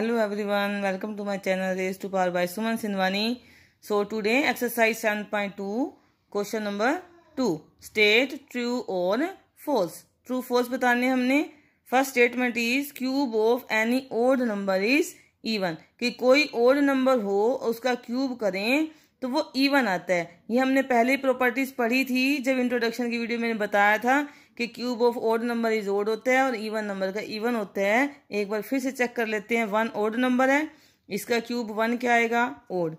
Hello everyone welcome to my channel race to power by Suman Sindhwani so today exercise seven point two question number two state true और false true false बताने हमने first statement is cube of any odd number is even कि कोई old number हो उसका cube करें तो वो ईवन e आता है ये हमने पहले प्रॉपर्टीज पढ़ी थी जब इंट्रोडक्शन की वीडियो मैंने बताया था कि cube of odd number is odd होता है और ईवन e नंबर का ईवन e होता है एक बार फिर से चेक कर लेते हैं वन ओड नंबर है इसका क्यूब वन क्या आएगा odd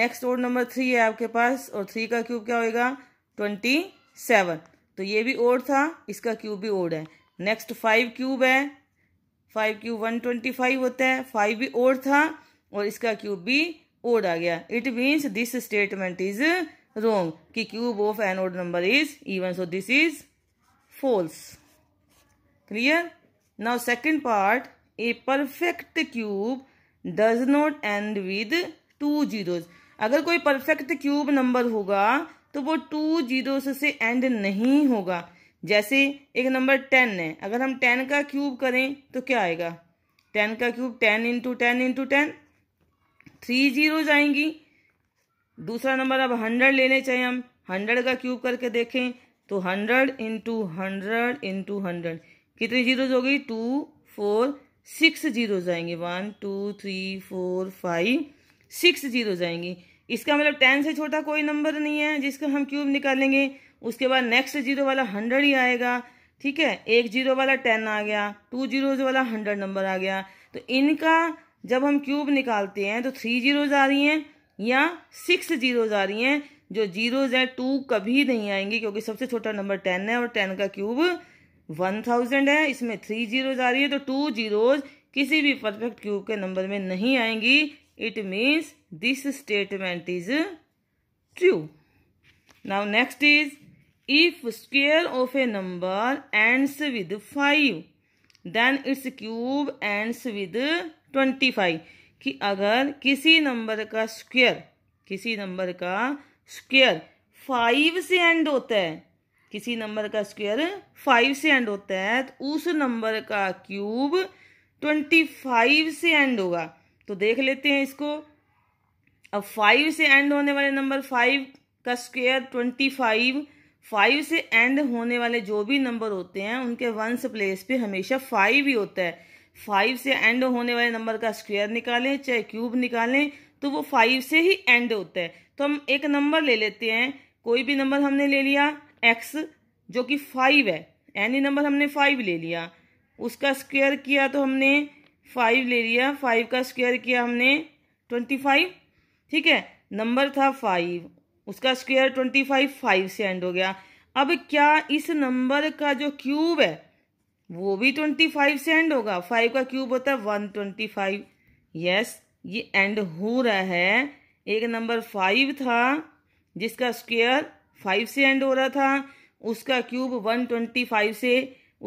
next odd number three है आपके पास और थ्री का क्यूब क्या होएगा ट्वेंटी सेवन तो ये भी ओड था इसका क्यूब भी ओड है नेक्स्ट फाइव क्यूब है five cube one twenty five होता है फाइव भी ओड था और इसका क्यूब भी ओड आ गया it means this statement is wrong कि cube of an odd number is even so this is false clear now second part a perfect cube does not end with two zeros अगर कोई perfect cube number होगा तो वो to zero से end नहीं होगा जैसे एक नंबर टेन है अगर हम टेन का क्यूब करें तो क्या आएगा टेन का cube ten into ten into ten three zero जाएंगी दूसरा नंबर अब हंड्रेड लेने चाहिए हम हंड्रेड का क्यूब करके देखें तो hundred into hundred into hundred कितनी जीरोज होगी टू फोर सिक्स जीरो जाएंगे one two three four five six zeros आएंगी इसका मतलब टेन से छोटा कोई नंबर नहीं है जिसका हम क्यूब निकालेंगे उसके बाद नेक्स्ट जीरो वाला हंड्रेड ही आएगा ठीक है एक जीरो वाला टेन आ गया टू जीरोज वाला हंड्रेड नंबर आ गया तो इनका जब हम क्यूब निकालते हैं तो थ्री जीरोज आ रही हैं या सिक्स जीरोज आ रही हैं जो जीरोज हैं टू कभी नहीं आएंगे क्योंकि सबसे छोटा नंबर टेन है और टेन का क्यूब वन थाउजेंड है इसमें थ्री जीरोज आ रही है तो टू जीरोज किसी भी परफेक्ट क्यूब के नंबर में नहीं आएंगी it means this statement is true now next is if square of a number ends with five then its cube ends with twenty five कि अगर किसी नंबर का स्क्वेयर किसी नंबर का स्क्वेयर फाइव से एंड होता है किसी नंबर का स्क्वेयर फाइव से एंड होता है तो उस नंबर का क्यूब ट्वेंटी फाइव से एंड होगा तो देख लेते हैं इसको अब फाइव से एंड होने वाले नंबर फाइव का स्क्वेयर ट्वेंटी फाइव फाइव से एंड होने वाले जो भी नंबर होते हैं उनके वंस प्लेस पे हमेशा फाइव ही होता है फाइव से एंड होने वाले नंबर का स्क्वायर निकालें चाहे क्यूब निकालें तो वो फाइव से ही एंड होता है तो हम एक नंबर ले लेते हैं कोई भी नंबर हमने ले लिया एक्स जो कि फाइव है एनी नंबर हमने फाइव ले लिया उसका स्क्वायर किया तो हमने फाइव ले लिया फाइव का स्क्वायर किया हमने ट्वेंटी फाइव ठीक है नंबर था फाइव उसका स्क्वेयर ट्वेंटी फाइव फाइव से एंड हो गया अब क्या इस नंबर का जो क्यूब है वो भी ट्वेंटी फाइव से एंड होगा फाइव का क्यूब होता है वन ट्वेंटी फाइव यस ये एंड हो रहा है एक नंबर फाइव था जिसका स्क्वेयर फाइव से एंड हो रहा था उसका क्यूब वन ट्वेंटी फाइव से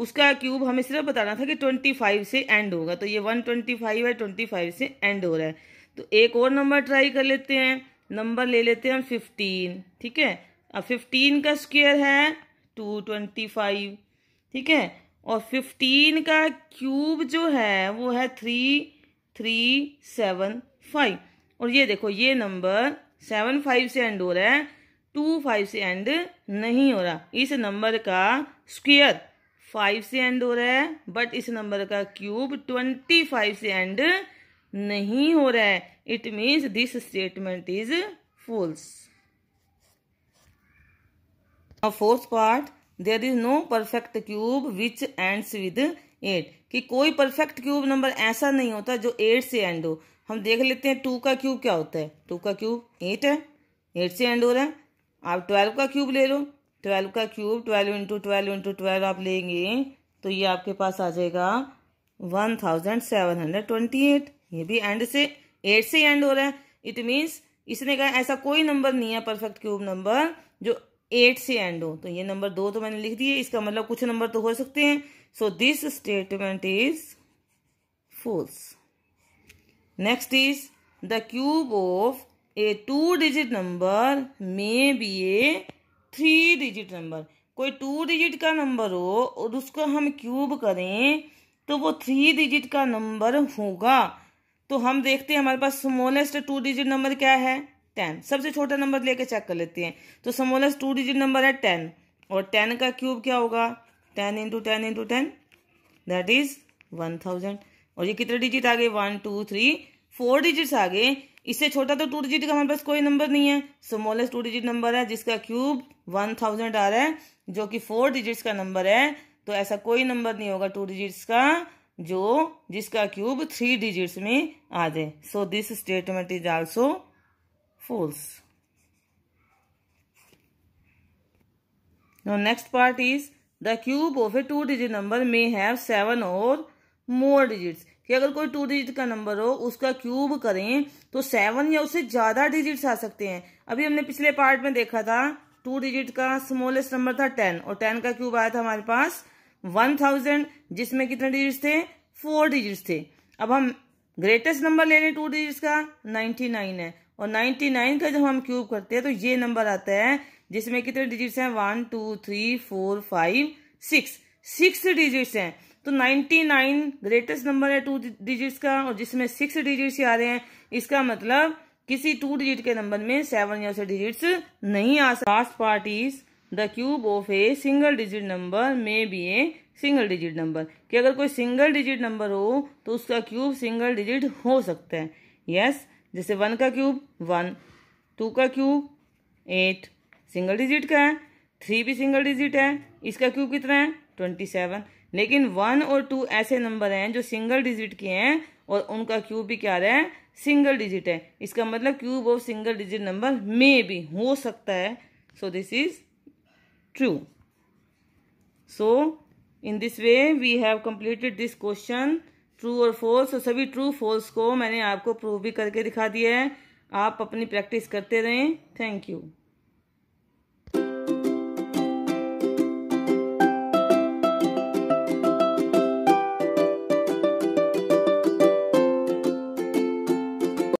उसका क्यूब हमें सिर्फ बताना था कि ट्वेंटी फाइव से एंड होगा तो ये वन ट्वेंटी फाइव है ट्वेंटी फाइव से एंड हो रहा है तो एक और नंबर ट्राई कर लेते हैं नंबर ले लेते हैं हम फिफ्टीन ठीक है अब फिफ्टीन का स्क्वेयर है टू ट्वेंटी फाइव ठीक है और फिफ्टीन का क्यूब जो है वो है थ्री थ्री सेवन फाइव और ये देखो ये नंबर सेवन फाइव से एंड हो रहा है टू फाइव से एंड नहीं हो रहा इस नंबर का स्क्वेयर फाइव से एंड हो रहा है बट इस नंबर का क्यूब ट्वेंटी फाइव से एंड नहीं हो रहा है it means this statement is false now fourth part there is no perfect cube which ends eight कि कोई परफेक्ट क्यूब नंबर ऐसा नहीं होता जो एट से एंड हो हम देख लेते हैं टू का क्यूब क्या होता है टू का क्यूब एट है एट से एंड हो रहा है आप ट्वेल्व का क्यूब ले लो ट्वेल्व का cube twelve into twelve into twelve आप लेंगे तो ये आपके पास आ जाएगा one thousand seven hundred twenty eight ये भी एंड से एट से एंड हो रहा है इट मीन्स इसने कहा ऐसा कोई नंबर नहीं है परफेक्ट क्यूब नंबर जो एट से एंड हो तो ये नंबर दो तो मैंने लिख दिए इसका मतलब कुछ नंबर तो हो सकते हैं so this statement is false next is the cube of a two digit number may be a three digit number कोई टू डिजिट का नंबर हो और उसको हम क्यूब करें तो वो थ्री डिजिट का नंबर होगा तो हम देखते हैं हमारे पास स्मॉलेस्ट टू डिजिट नंबर क्या है टेन सबसे छोटा नंबर लेके चेक कर लेते हैं तो स्मॉलेस्ट टू डिजिट नंबर है टेन और टेन का क्यूब क्या होगा ten into ten into ten that is one thousand और ये कितने डिजिट आ गए one two three four digits आ गए इससे छोटा तो टू डिजिट का हमारे पास कोई नंबर नहीं है स्मॉलेस्ट टू डिजिट नंबर है जिसका क्यूब वन थाउजेंड आ रहा है जो कि फोर डिजिट्स का नंबर है तो ऐसा कोई नंबर नहीं होगा टू डिजिट्स का जो जिसका क्यूब थ्री डिजिट्स में आ जाए so this statement is also false no next part is the cube of a two digit number may have seven और मोर डिजिट्स कि अगर कोई टू डिजिट का नंबर हो उसका क्यूब करें तो सेवन या उससे ज्यादा डिजिट्स आ सकते हैं अभी हमने पिछले पार्ट में देखा था टू डिजिट का स्मॉलेस्ट नंबर था टेन और टेन का क्यूब आया था हमारे पास वन थाउजेंड जिसमें कितने डिजिट थे फोर डिजिट थे अब हम ग्रेटेस्ट नंबर ले रहे टू डिजिट का नाइन्टी नाइन है और नाइन्टी नाइन का जब हम क्यूब करते हैं तो ये नंबर आता है जिसमें कितने डिजिट्स हैं one two three four five six six digits हैं तो नाइन्टी नाइन ग्रेटेस्ट नंबर है टू डिजिट्स का और जिसमें सिक्स डिजिट्स आ रहे हैं इसका मतलब किसी टू डिजिट के नंबर में सेवन या से डिजिट्स नहीं आ सकते last part is the cube of a single digit number may be a single digit number कि अगर कोई सिंगल डिजिट नंबर हो तो उसका क्यूब सिंगल डिजिट हो सकता है यस yes, जैसे वन का क्यूब वन टू का क्यूब एट सिंगल डिजिट का है थ्री भी सिंगल डिजिट है इसका क्यूब कितना है ट्वेंटी सेवन लेकिन वन और टू ऐसे नंबर हैं जो सिंगल डिजिट के हैं और उनका क्यूब भी क्या रहा है सिंगल डिजिट है इसका मतलब cube of single digit number में भी हो सकता है so this is true. So, in this way we have completed this question true or false so सभी true false को मैंने आपको prove भी करके दिखा दिया है आप अपनी practice करते रहें thank you